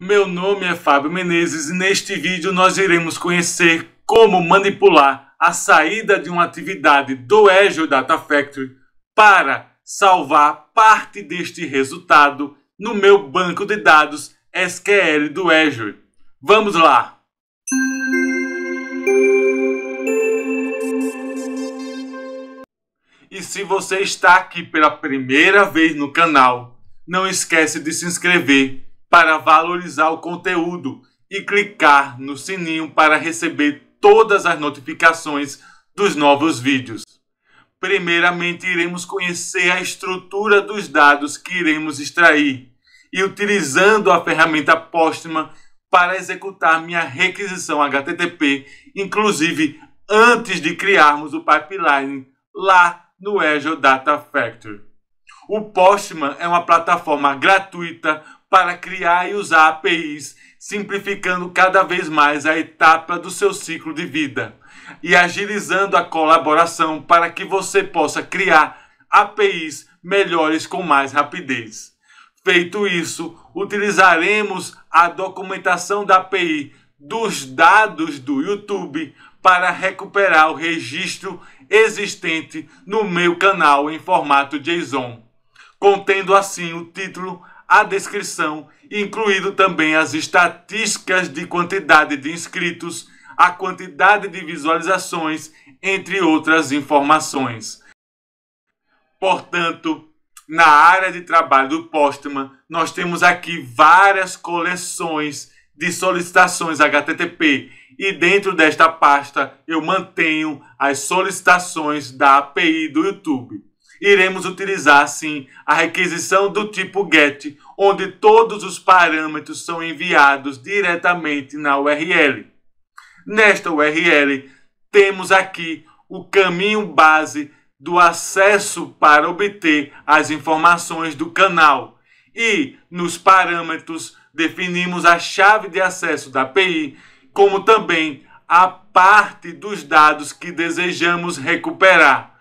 Meu nome é Fábio Menezes e neste vídeo nós iremos conhecer como manipular a saída de uma atividade do Azure Data Factory para salvar parte deste resultado no meu banco de dados SQL do Azure. Vamos lá! E se você está aqui pela primeira vez no canal, não esquece de se inscrever para valorizar o conteúdo e clicar no sininho para receber todas as notificações dos novos vídeos. Primeiramente, iremos conhecer a estrutura dos dados que iremos extrair e utilizando a ferramenta Postman para executar minha requisição HTTP, inclusive antes de criarmos o pipeline lá no Azure Data Factory. O Postman é uma plataforma gratuita para criar e usar APIs, simplificando cada vez mais a etapa do seu ciclo de vida e agilizando a colaboração para que você possa criar APIs melhores com mais rapidez. Feito isso, utilizaremos a documentação da API dos dados do YouTube para recuperar o registro existente no meu canal em formato JSON, contendo assim o título, a descrição, incluído também as estatísticas de quantidade de inscritos, a quantidade de visualizações, entre outras informações. Portanto, na área de trabalho do Postman, nós temos aqui várias coleções de solicitações HTTP e dentro desta pasta eu mantenho as solicitações da API do YouTube iremos utilizar sim a requisição do tipo GET, onde todos os parâmetros são enviados diretamente na URL. Nesta URL, temos aqui o caminho base do acesso para obter as informações do canal e nos parâmetros definimos a chave de acesso da API, como também a parte dos dados que desejamos recuperar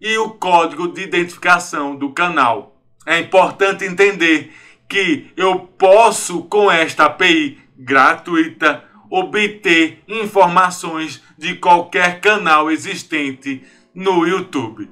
e o código de identificação do canal. É importante entender que eu posso, com esta API gratuita, obter informações de qualquer canal existente no YouTube.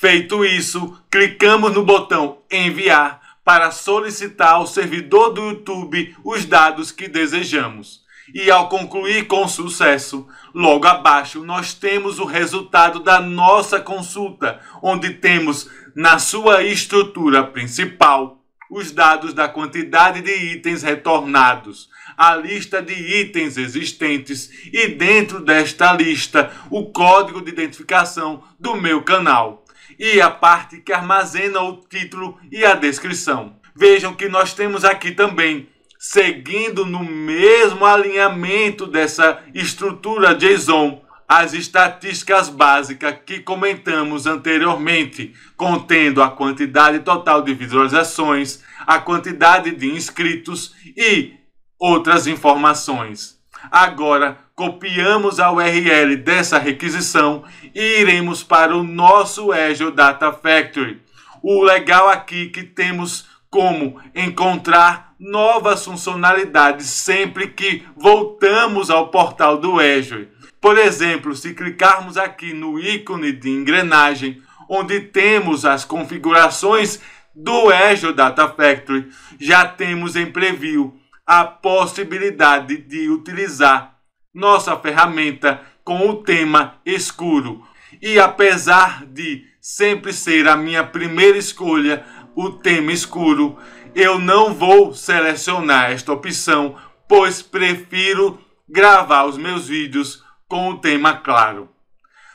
Feito isso, clicamos no botão Enviar para solicitar ao servidor do YouTube os dados que desejamos. E ao concluir com sucesso, logo abaixo nós temos o resultado da nossa consulta, onde temos na sua estrutura principal os dados da quantidade de itens retornados, a lista de itens existentes e dentro desta lista o código de identificação do meu canal e a parte que armazena o título e a descrição. Vejam que nós temos aqui também seguindo no mesmo alinhamento dessa estrutura JSON, as estatísticas básicas que comentamos anteriormente, contendo a quantidade total de visualizações, a quantidade de inscritos e outras informações. Agora, copiamos a URL dessa requisição e iremos para o nosso Azure Data Factory. O legal aqui é que temos como encontrar novas funcionalidades sempre que voltamos ao portal do Azure. Por exemplo, se clicarmos aqui no ícone de engrenagem, onde temos as configurações do Azure Data Factory, já temos em preview a possibilidade de utilizar nossa ferramenta com o tema escuro. E apesar de sempre ser a minha primeira escolha o tema escuro, eu não vou selecionar esta opção, pois prefiro gravar os meus vídeos com o tema claro.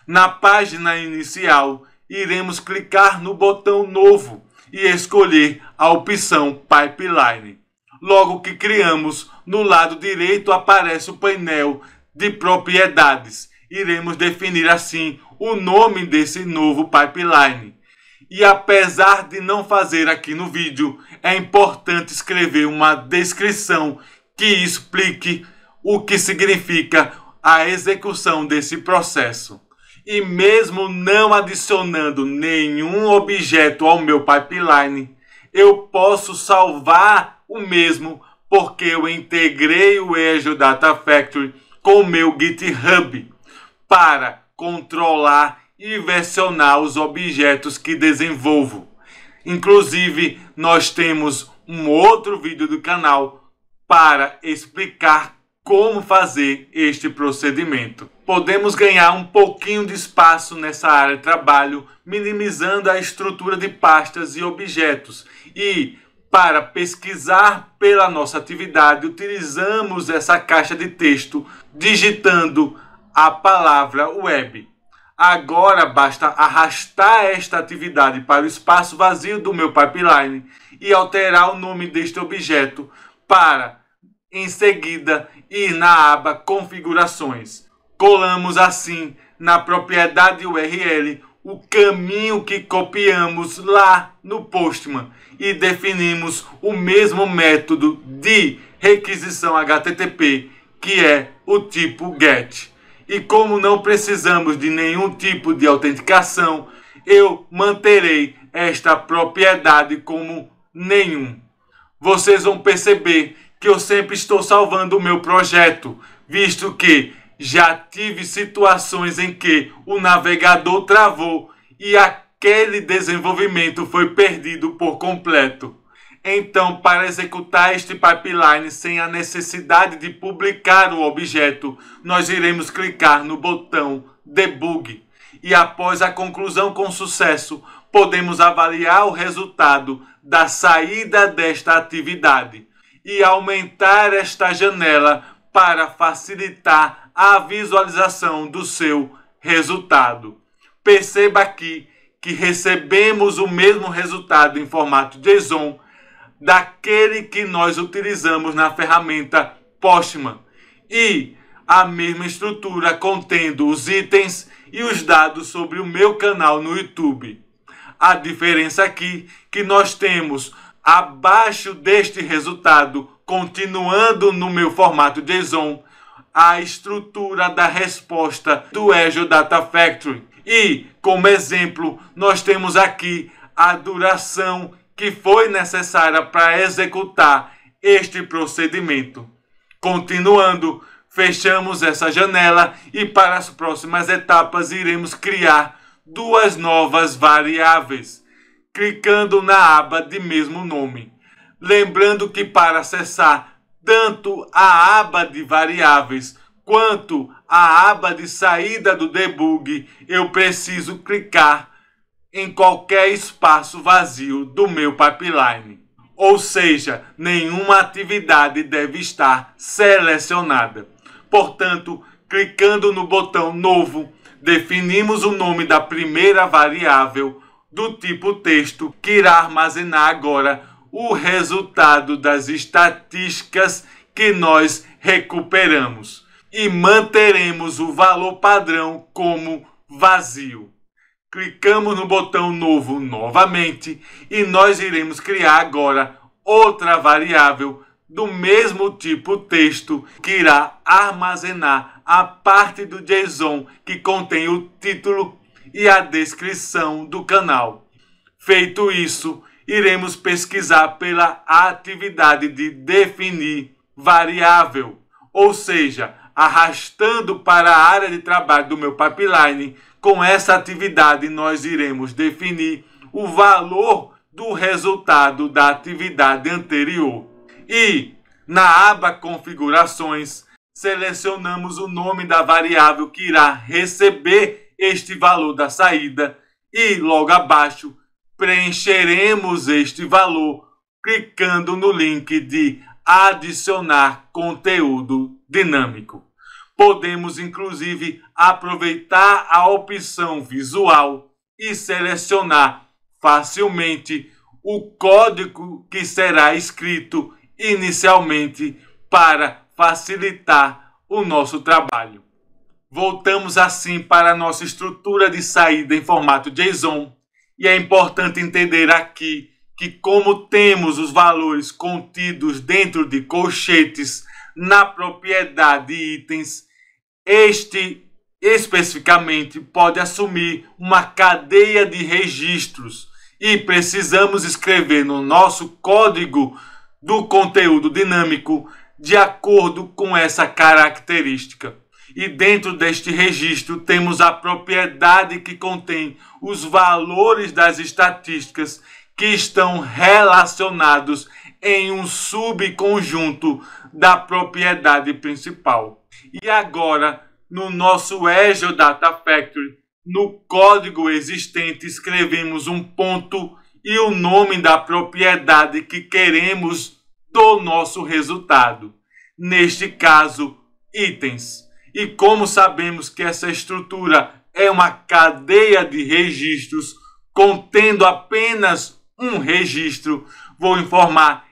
Na página inicial, iremos clicar no botão Novo e escolher a opção Pipeline. Logo que criamos, no lado direito aparece o painel de propriedades. Iremos definir assim o nome desse novo pipeline. E apesar de não fazer aqui no vídeo, é importante escrever uma descrição que explique o que significa a execução desse processo. E mesmo não adicionando nenhum objeto ao meu pipeline, eu posso salvar o mesmo porque eu integrei o Azure Data Factory com o meu GitHub para controlar e versionar os objetos que desenvolvo. Inclusive, nós temos um outro vídeo do canal para explicar como fazer este procedimento. Podemos ganhar um pouquinho de espaço nessa área de trabalho, minimizando a estrutura de pastas e objetos. E para pesquisar pela nossa atividade, utilizamos essa caixa de texto digitando a palavra web. Agora basta arrastar esta atividade para o espaço vazio do meu pipeline e alterar o nome deste objeto para, em seguida, ir na aba Configurações. Colamos assim na propriedade URL o caminho que copiamos lá no Postman e definimos o mesmo método de requisição HTTP que é o tipo GET. E como não precisamos de nenhum tipo de autenticação, eu manterei esta propriedade como nenhum. Vocês vão perceber que eu sempre estou salvando o meu projeto, visto que já tive situações em que o navegador travou e aquele desenvolvimento foi perdido por completo. Então, para executar este pipeline sem a necessidade de publicar o objeto, nós iremos clicar no botão Debug e após a conclusão com sucesso, podemos avaliar o resultado da saída desta atividade e aumentar esta janela para facilitar a visualização do seu resultado. Perceba aqui que recebemos o mesmo resultado em formato JSON daquele que nós utilizamos na ferramenta Postman e a mesma estrutura contendo os itens e os dados sobre o meu canal no YouTube. A diferença aqui que nós temos abaixo deste resultado, continuando no meu formato JSON, a estrutura da resposta do Azure Data Factory. E, como exemplo, nós temos aqui a duração que foi necessária para executar este procedimento. Continuando, fechamos essa janela e para as próximas etapas iremos criar duas novas variáveis, clicando na aba de mesmo nome. Lembrando que para acessar tanto a aba de variáveis quanto a aba de saída do debug, eu preciso clicar em qualquer espaço vazio do meu pipeline. Ou seja, nenhuma atividade deve estar selecionada. Portanto, clicando no botão Novo, definimos o nome da primeira variável do tipo texto que irá armazenar agora o resultado das estatísticas que nós recuperamos e manteremos o valor padrão como vazio. Clicamos no botão novo novamente e nós iremos criar agora outra variável do mesmo tipo texto que irá armazenar a parte do JSON que contém o título e a descrição do canal. Feito isso, iremos pesquisar pela atividade de definir variável, ou seja, arrastando para a área de trabalho do meu pipeline com essa atividade, nós iremos definir o valor do resultado da atividade anterior. E, na aba Configurações, selecionamos o nome da variável que irá receber este valor da saída e, logo abaixo, preencheremos este valor clicando no link de Adicionar Conteúdo Dinâmico. Podemos, inclusive, aproveitar a opção visual e selecionar facilmente o código que será escrito inicialmente para facilitar o nosso trabalho. Voltamos assim para a nossa estrutura de saída em formato JSON e é importante entender aqui que, como temos os valores contidos dentro de colchetes na propriedade itens, este especificamente pode assumir uma cadeia de registros e precisamos escrever no nosso código do conteúdo dinâmico de acordo com essa característica. E dentro deste registro temos a propriedade que contém os valores das estatísticas que estão relacionados em um subconjunto da propriedade principal. E agora, no nosso Azure Data Factory, no código existente, escrevemos um ponto e o nome da propriedade que queremos do nosso resultado. Neste caso, itens. E como sabemos que essa estrutura é uma cadeia de registros contendo apenas um registro, vou informar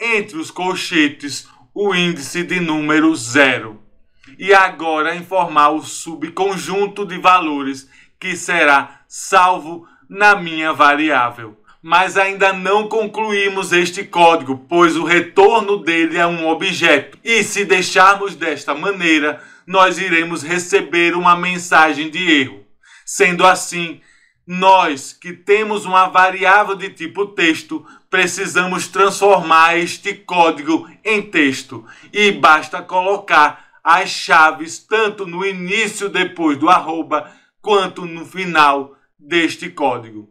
entre os colchetes o índice de número zero e agora informar o subconjunto de valores que será salvo na minha variável. Mas ainda não concluímos este código, pois o retorno dele é um objeto. E se deixarmos desta maneira, nós iremos receber uma mensagem de erro. Sendo assim, nós que temos uma variável de tipo texto, precisamos transformar este código em texto e basta colocar as chaves tanto no início depois do arroba quanto no final deste código.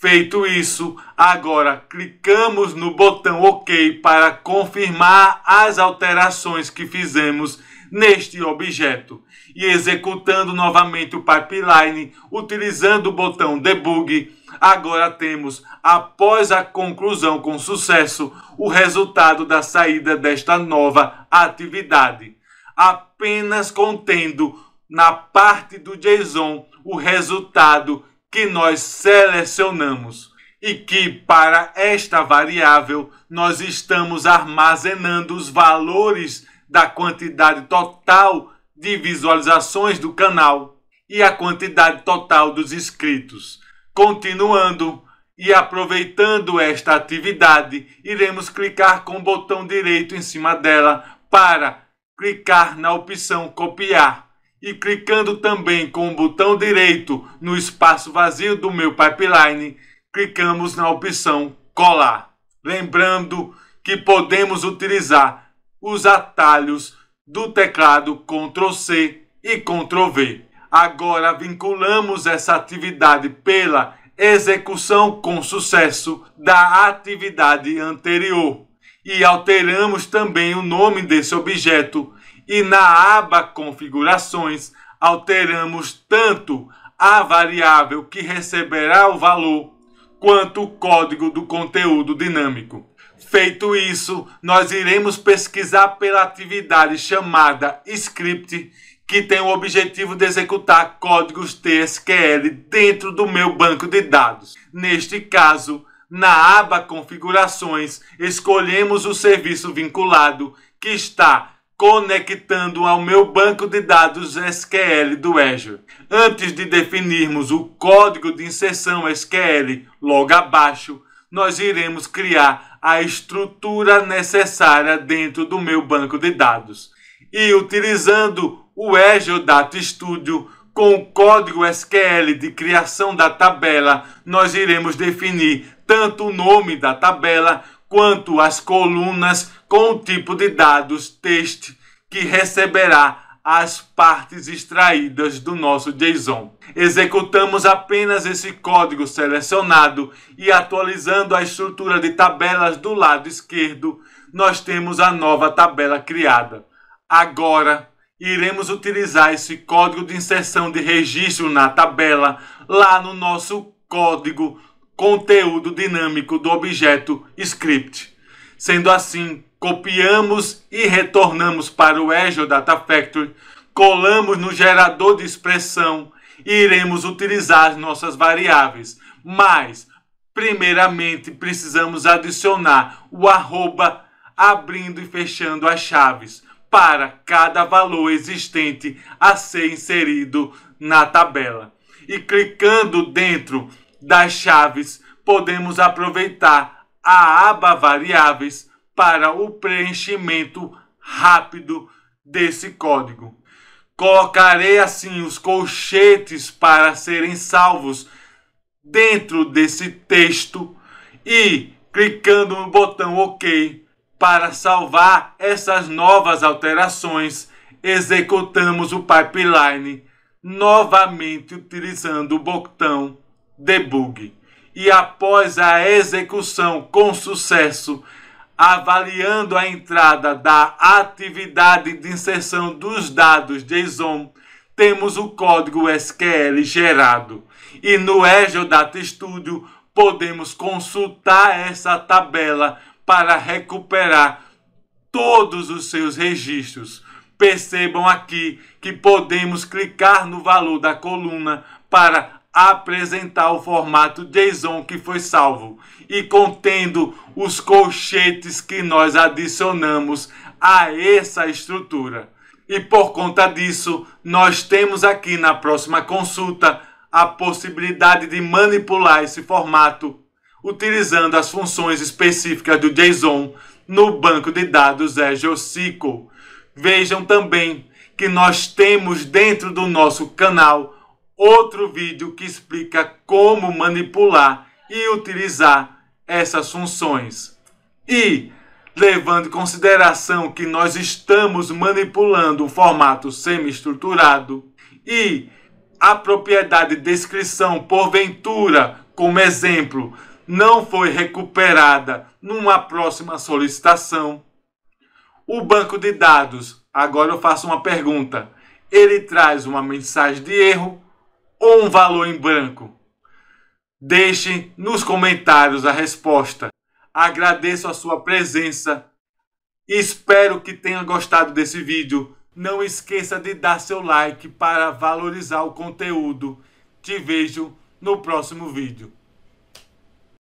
Feito isso, agora clicamos no botão OK para confirmar as alterações que fizemos neste objeto e executando novamente o pipeline utilizando o botão debug, agora temos, após a conclusão com sucesso, o resultado da saída desta nova atividade apenas contendo na parte do JSON o resultado que nós selecionamos e que para esta variável nós estamos armazenando os valores da quantidade total de visualizações do canal e a quantidade total dos inscritos. Continuando e aproveitando esta atividade, iremos clicar com o botão direito em cima dela para clicar na opção copiar e clicando também com o botão direito no espaço vazio do meu pipeline, clicamos na opção colar. Lembrando que podemos utilizar os atalhos do teclado Ctrl C e Ctrl V. Agora vinculamos essa atividade pela execução com sucesso da atividade anterior e alteramos também o nome desse objeto e na aba configurações alteramos tanto a variável que receberá o valor quanto o código do conteúdo dinâmico. Feito isso, nós iremos pesquisar pela atividade chamada script, que tem o objetivo de executar códigos TSQL dentro do meu banco de dados. Neste caso, na aba Configurações, escolhemos o serviço vinculado que está conectando ao meu banco de dados SQL do Azure. Antes de definirmos o código de inserção SQL logo abaixo, nós iremos criar a estrutura necessária dentro do meu banco de dados. E utilizando o Azure Data Studio, com o código SQL de criação da tabela, nós iremos definir tanto o nome da tabela quanto as colunas com o tipo de dados texto que receberá as partes extraídas do nosso JSON. Executamos apenas esse código selecionado e atualizando a estrutura de tabelas do lado esquerdo, nós temos a nova tabela criada. Agora, iremos utilizar esse código de inserção de registro na tabela lá no nosso código conteúdo dinâmico do objeto script. Sendo assim, copiamos e retornamos para o Azure Data Factory, colamos no gerador de expressão e iremos utilizar nossas variáveis. Mas, primeiramente, precisamos adicionar o arroba abrindo e fechando as chaves para cada valor existente a ser inserido na tabela. E clicando dentro das chaves, podemos aproveitar a aba variáveis para o preenchimento rápido desse código. Colocarei assim os colchetes para serem salvos dentro desse texto e clicando no botão OK para salvar essas novas alterações, executamos o pipeline novamente utilizando o botão debug. E após a execução com sucesso, avaliando a entrada da atividade de inserção dos dados JSON, temos o código SQL gerado. E no Azure Data Studio podemos consultar essa tabela para recuperar todos os seus registros. Percebam aqui que podemos clicar no valor da coluna para apresentar o formato JSON que foi salvo e contendo os colchetes que nós adicionamos a essa estrutura. E por conta disso, nós temos aqui na próxima consulta a possibilidade de manipular esse formato utilizando as funções específicas do JSON no banco de dados Azure SQL. Vejam também que nós temos dentro do nosso canal outro vídeo que explica como manipular e utilizar essas funções. E, levando em consideração que nós estamos manipulando o formato semi-estruturado e a propriedade descrição, porventura, como exemplo, não foi recuperada numa próxima solicitação. O banco de dados, agora eu faço uma pergunta, ele traz uma mensagem de erro ou um valor em branco? Deixe nos comentários a resposta. Agradeço a sua presença. Espero que tenha gostado desse vídeo. Não esqueça de dar seu like para valorizar o conteúdo. Te vejo no próximo vídeo.